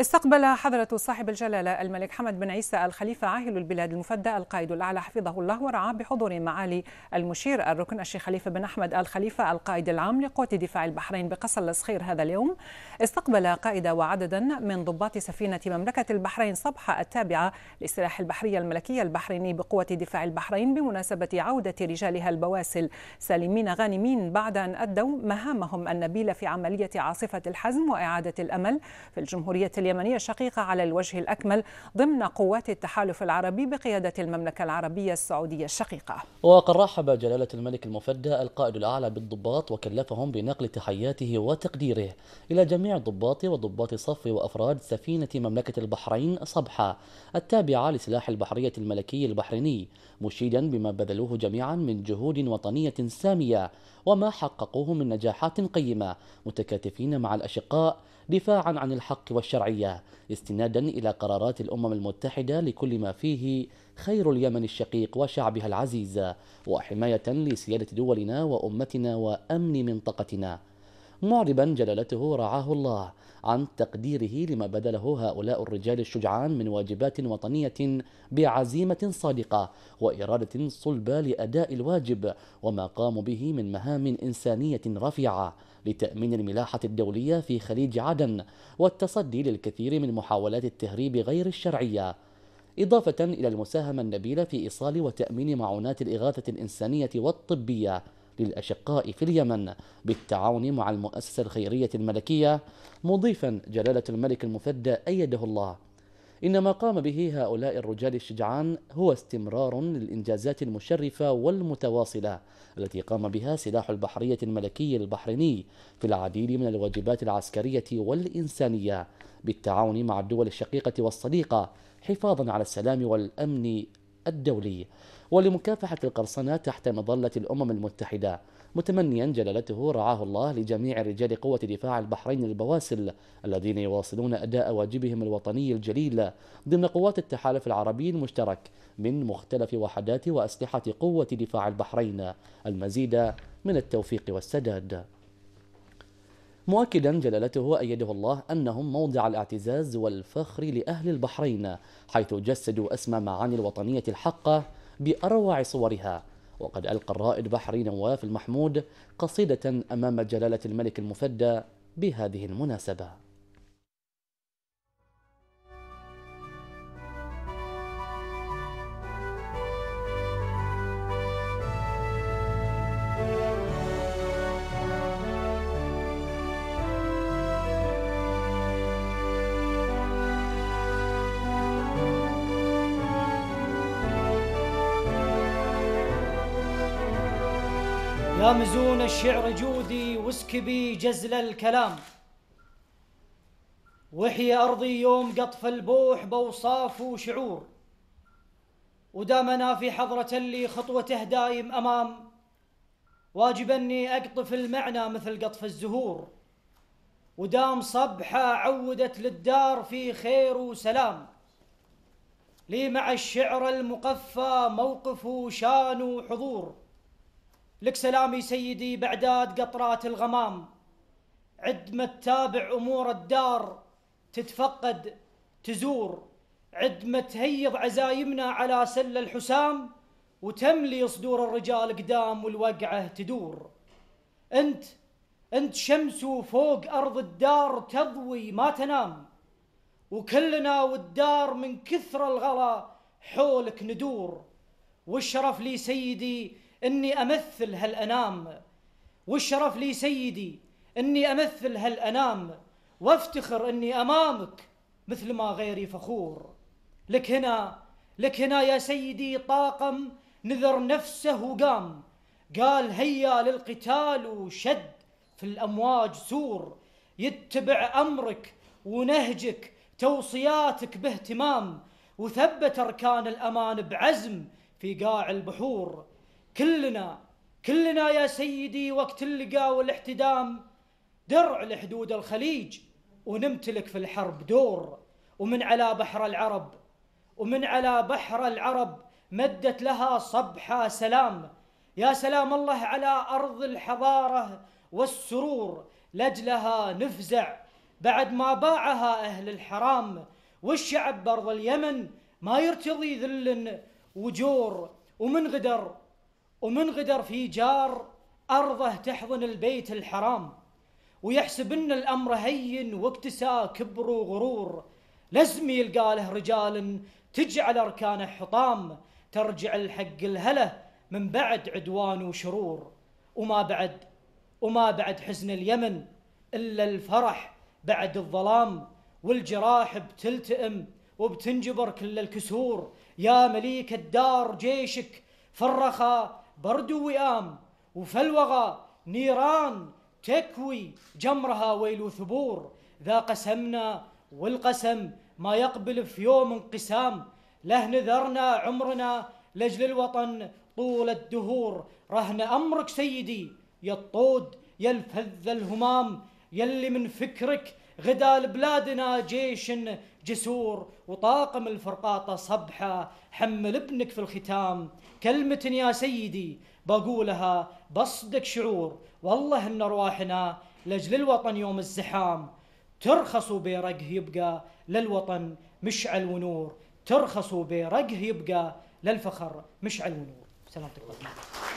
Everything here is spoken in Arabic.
استقبل حضرة صاحب الجلالة الملك حمد بن عيسى الخليفة عاهل البلاد المفدى القائد الأعلى حفظه الله ورعاه بحضور معالي المشير الركن الشيخ خليفة بن أحمد الخليفة القائد العام لقوة دفاع البحرين بقصر الصخير هذا اليوم استقبل قائد وعددا من ضباط سفينة مملكة البحرين صبحة التابعة للسلاح البحرية الملكية البحريني بقوة دفاع البحرين بمناسبة عودة رجالها البواسل سالمين غانمين بعد أن أدوا مهامهم النبيلة في عملية عاصفة الحزم وإعادة الأمل في الجمهورية اليمنية الشقيقة على الوجه الأكمل ضمن قوات التحالف العربي بقيادة المملكة العربية السعودية الشقيقة وقد رحب جلالة الملك المفدى القائد الأعلى بالضباط وكلفهم بنقل تحياته وتقديره إلى جميع ضباط وضباط صف وأفراد سفينة مملكة البحرين صبحة التابعة لسلاح البحرية الملكي البحريني مشيدا بما بذلوه جميعا من جهود وطنية سامية وما حققوه من نجاحات قيمة متكاتفين مع الأشقاء دفاعا عن الحق والشرعية استنادا إلى قرارات الأمم المتحدة لكل ما فيه خير اليمن الشقيق وشعبها العزيز وحماية لسيادة دولنا وأمتنا وأمن منطقتنا معربا جلالته رعاه الله عن تقديره لما بذله هؤلاء الرجال الشجعان من واجبات وطنية بعزيمة صادقة وإرادة صلبة لأداء الواجب وما قاموا به من مهام إنسانية رفيعة لتأمين الملاحة الدولية في خليج عدن والتصدي للكثير من محاولات التهريب غير الشرعية إضافة إلى المساهمة النبيلة في إيصال وتأمين معونات الإغاثة الإنسانية والطبية للأشقاء في اليمن بالتعاون مع المؤسسة الخيرية الملكية مضيفا جلالة الملك المفدى أيده الله إن ما قام به هؤلاء الرجال الشجعان هو استمرار للإنجازات المشرفة والمتواصلة التي قام بها سلاح البحرية الملكي البحريني في العديد من الواجبات العسكرية والإنسانية بالتعاون مع الدول الشقيقة والصديقة حفاظا على السلام والأمن الدولي ولمكافحة القرصنة تحت مظلة الأمم المتحدة متمنيا جلالته رعاه الله لجميع رجال قوة دفاع البحرين البواسل الذين يواصلون أداء واجبهم الوطني الجليل ضمن قوات التحالف العربي المشترك من مختلف وحدات وأسلحة قوة دفاع البحرين المزيد من التوفيق والسداد مؤكدا جلالته أيده الله أنهم موضع الاعتزاز والفخر لأهل البحرين حيث جسدوا أسمى معاني الوطنية الحقة بأروع صورها وقد ألقى الرائد بحري نواف المحمود قصيدة أمام جلالة الملك المفدى بهذه المناسبة يا مزون الشعر جودي واسكبي جزل الكلام وحي أرضي يوم قطف البوح بوصاف وشعور ودامنا في حضرة لي خطوته دايم أمام واجب أني أقطف المعنى مثل قطف الزهور ودام صبحة عودت للدار في خير وسلام لي مع الشعر المقفى موقف وشان وحضور لك سلامي سيدي بعداد قطرات الغمام عد ما تتابع أمور الدار تتفقد تزور عد ما تهيض عزايمنا على سل الحسام وتملي صدور الرجال قدام والوقعة تدور أنت أنت شمس فوق أرض الدار تضوي ما تنام وكلنا والدار من كثر الغلا حولك ندور والشرف لي سيدي اني امثل هالانام والشرف لي سيدي اني امثل هالانام وافتخر اني امامك مثل ما غيري فخور لك هنا لك هنا يا سيدي طاقم نذر نفسه وقام قال هيا للقتال وشد في الامواج سور يتبع امرك ونهجك توصياتك باهتمام وثبت اركان الامان بعزم في قاع البحور كلنا كلنا يا سيدي وقت اللقاء والاحتدام درع لحدود الخليج ونمتلك في الحرب دور ومن على بحر العرب ومن على بحر العرب مدت لها صبحة سلام يا سلام الله على أرض الحضارة والسرور لجلها نفزع بعد ما باعها أهل الحرام والشعب برض اليمن ما يرتضي ذل وجور ومن غدر ومنغدر في جار أرضه تحضن البيت الحرام ويحسب أن الأمر هين واكتسى كبر وغرور لازم يلقى له رجال تجعل أركانه حطام ترجع الحق الهله من بعد عدوان وشرور وما بعد وما بعد حزن اليمن إلا الفرح بعد الظلام والجراح بتلتئم وبتنجبر كل الكسور يا مليك الدار جيشك فرخا برد وئام وفلوغا نيران تكوي جمرها ويل ثبور ذا قسمنا والقسم ما يقبل في يوم انقسام له نذرنا عمرنا لجل الوطن طول الدهور رهن أمرك سيدي يا الطود يا الفذ الهمام يلي من فكرك غدا لبلادنا جيش جسور وطاقم الفرقاطة صبحة حمل ابنك في الختام كلمة يا سيدي بقولها بصدق شعور والله ان أرواحنا لجل الوطن يوم الزحام ترخص وبيرقه يبقى للوطن مشعل ونور ترخص وبيرقه يبقى للفخر مشعل ونور سلامتك الله